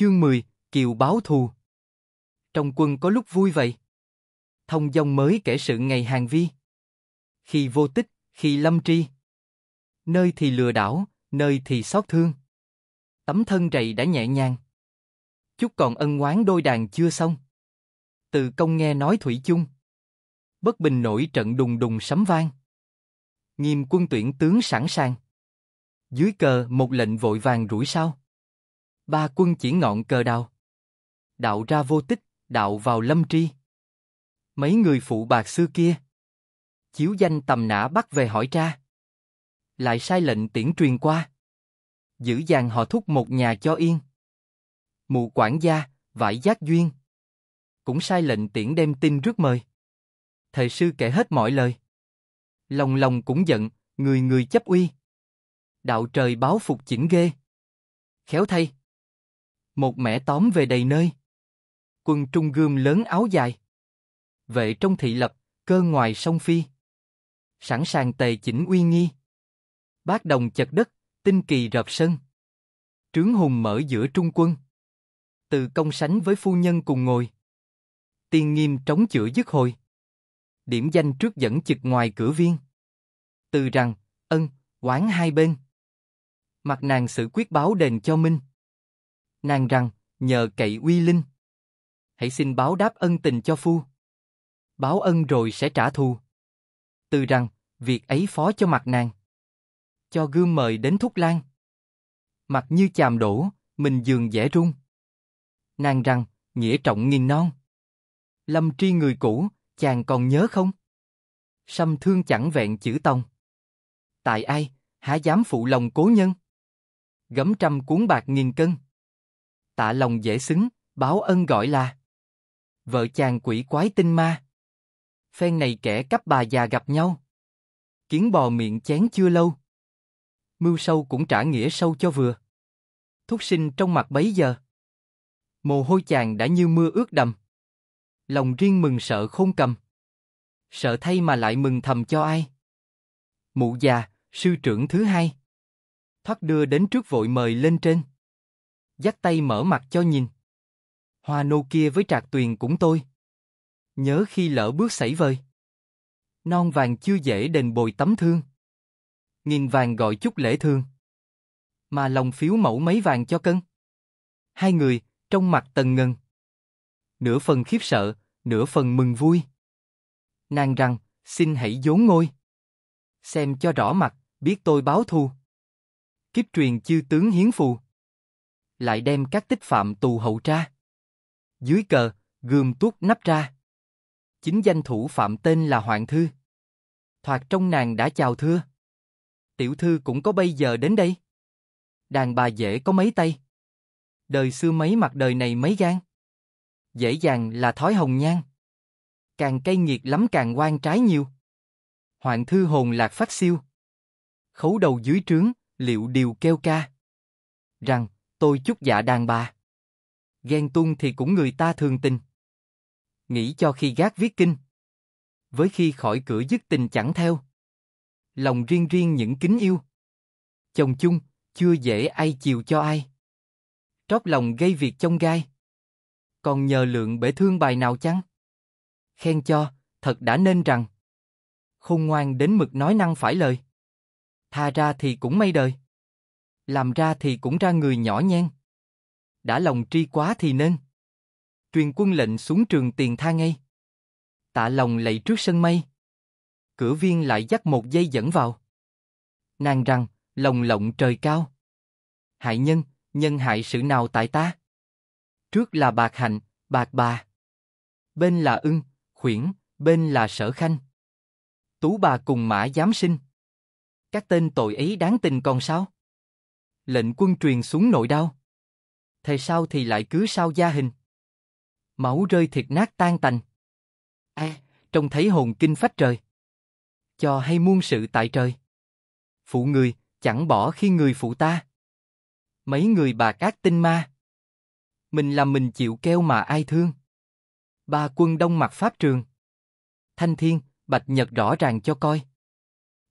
Chương 10, Kiều báo thù. Trong quân có lúc vui vậy. Thông dông mới kể sự ngày hàng vi. Khi vô tích, khi lâm tri. Nơi thì lừa đảo, nơi thì xót thương. Tấm thân rầy đã nhẹ nhàng. Chút còn ân oán đôi đàn chưa xong. Từ công nghe nói thủy chung. Bất bình nổi trận đùng đùng sấm vang. Nghiêm quân tuyển tướng sẵn sàng. Dưới cờ một lệnh vội vàng rủi sau Ba quân chỉ ngọn cờ đào. Đạo ra vô tích, đạo vào lâm tri. Mấy người phụ bạc xưa kia. Chiếu danh tầm nã bắt về hỏi tra Lại sai lệnh tiễn truyền qua. Giữ dàn họ thúc một nhà cho yên. Mụ quản gia, vải giác duyên. Cũng sai lệnh tiễn đem tin rước mời. Thầy sư kể hết mọi lời. Lòng lòng cũng giận, người người chấp uy. Đạo trời báo phục chỉnh ghê. Khéo thay, một mẻ tóm về đầy nơi. Quân trung gươm lớn áo dài. Vệ trong thị lập, cơ ngoài sông phi. Sẵn sàng tề chỉnh uy nghi. Bác đồng chật đất, tinh kỳ rập sân. Trướng hùng mở giữa trung quân. Từ công sánh với phu nhân cùng ngồi. Tiên nghiêm trống chữa dứt hồi. Điểm danh trước dẫn chực ngoài cửa viên. Từ rằng, ân, quán hai bên. Mặt nàng sự quyết báo đền cho Minh nàng rằng, nhờ cậy uy linh. Hãy xin báo đáp ân tình cho phu. Báo ân rồi sẽ trả thù. Từ rằng, việc ấy phó cho mặt nàng. Cho gương mời đến thúc lan. Mặt như chàm đổ, mình dường dễ run. Nàng rằng, nghĩa trọng nghìn non. Lâm tri người cũ, chàng còn nhớ không? Sâm thương chẳng vẹn chữ tông. Tại ai, há dám phụ lòng cố nhân? Gấm trăm cuốn bạc nghìn cân tạ lòng dễ xứng, báo ân gọi là vợ chàng quỷ quái tinh ma. Phen này kẻ cấp bà già gặp nhau. Kiến bò miệng chén chưa lâu. Mưu sâu cũng trả nghĩa sâu cho vừa. Thúc sinh trong mặt bấy giờ. Mồ hôi chàng đã như mưa ướt đầm. Lòng riêng mừng sợ không cầm. Sợ thay mà lại mừng thầm cho ai. Mụ già, sư trưởng thứ hai. Thoát đưa đến trước vội mời lên trên dắt tay mở mặt cho nhìn. Hoa nô kia với trạc tuyền cũng tôi. Nhớ khi lỡ bước xảy vời. Non vàng chưa dễ đền bồi tấm thương. Nghìn vàng gọi chút lễ thương. Mà lòng phiếu mẫu mấy vàng cho cân. Hai người, trong mặt tần ngần Nửa phần khiếp sợ, nửa phần mừng vui. Nàng rằng, xin hãy vốn ngôi. Xem cho rõ mặt, biết tôi báo thù. Kiếp truyền chư tướng hiến phù lại đem các tích phạm tù hậu ra. Dưới cờ, gươm tuốt nắp ra. Chính danh thủ phạm tên là Hoàng Thư. Thoạt trong nàng đã chào thưa. Tiểu thư cũng có bây giờ đến đây. Đàn bà dễ có mấy tay. Đời xưa mấy mặt đời này mấy gan. Dễ dàng là thói hồng nhan. Càng cay nghiệt lắm càng quan trái nhiều. Hoàng thư hồn lạc phát siêu. Khấu đầu dưới trướng, liệu điều kêu ca. Rằng, tôi chút dạ đàn bà. Ghen tuông thì cũng người ta thường tình. Nghĩ cho khi gác viết kinh. Với khi khỏi cửa dứt tình chẳng theo. Lòng riêng riêng những kính yêu. Chồng chung, chưa dễ ai chiều cho ai. Trót lòng gây việc trong gai. Còn nhờ lượng bể thương bài nào chăng? Khen cho, thật đã nên rằng. Khôn ngoan đến mực nói năng phải lời. Tha ra thì cũng may đời. Làm ra thì cũng ra người nhỏ nhen. Đã lòng tri quá thì nên. Truyền quân lệnh xuống trường tiền tha ngay. Tạ lòng lạy trước sân mây. Cửa viên lại dắt một dây dẫn vào. Nàng rằng, lòng lộng trời cao. Hại nhân, nhân hại sự nào tại ta? Trước là bạc hạnh, bạc bà. Bên là ưng, khuyển, bên là sở khanh. Tú bà cùng mã giám sinh. Các tên tội ấy đáng tình còn sao? Lệnh quân truyền xuống nội đau. Thầy sao thì lại cứ sao gia hình. Máu rơi thiệt nát tan tành. A, trông thấy hồn kinh phách trời. Cho hay muôn sự tại trời. Phụ người, chẳng bỏ khi người phụ ta. Mấy người bà cát tinh ma. Mình làm mình chịu keo mà ai thương. Ba quân đông mặt pháp trường. Thanh thiên, bạch nhật rõ ràng cho coi.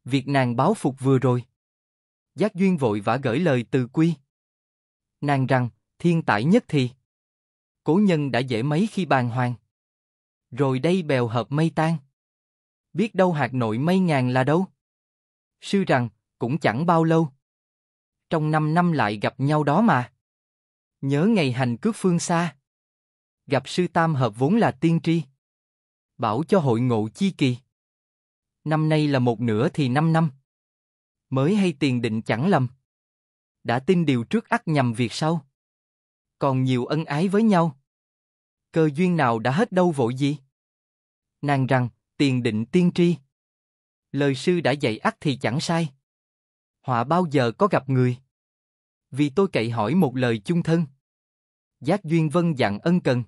Việc nàng báo phục vừa rồi. Giác Duyên vội vã gửi lời từ quy. Nàng rằng, thiên tài nhất thì. Cố nhân đã dễ mấy khi bàn hoàng. Rồi đây bèo hợp mây tan. Biết đâu hạt nội mây ngàn là đâu? Sư rằng, cũng chẳng bao lâu. Trong năm năm lại gặp nhau đó mà. Nhớ ngày hành cước phương xa. Gặp sư tam hợp vốn là tiên tri. Bảo cho hội ngộ chi kỳ. Năm nay là một nửa thì năm năm mới hay tiền định chẳng lầm. Đã tin điều trước ắt nhầm việc sau. Còn nhiều ân ái với nhau. Cơ duyên nào đã hết đâu vội gì? Nàng rằng, tiền định tiên tri. Lời sư đã dạy ắt thì chẳng sai. Họa bao giờ có gặp người? Vì tôi cậy hỏi một lời chung thân. Giác duyên vân dặn ân cần.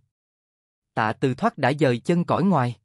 Tạ từ thoát đã dời chân cõi ngoài.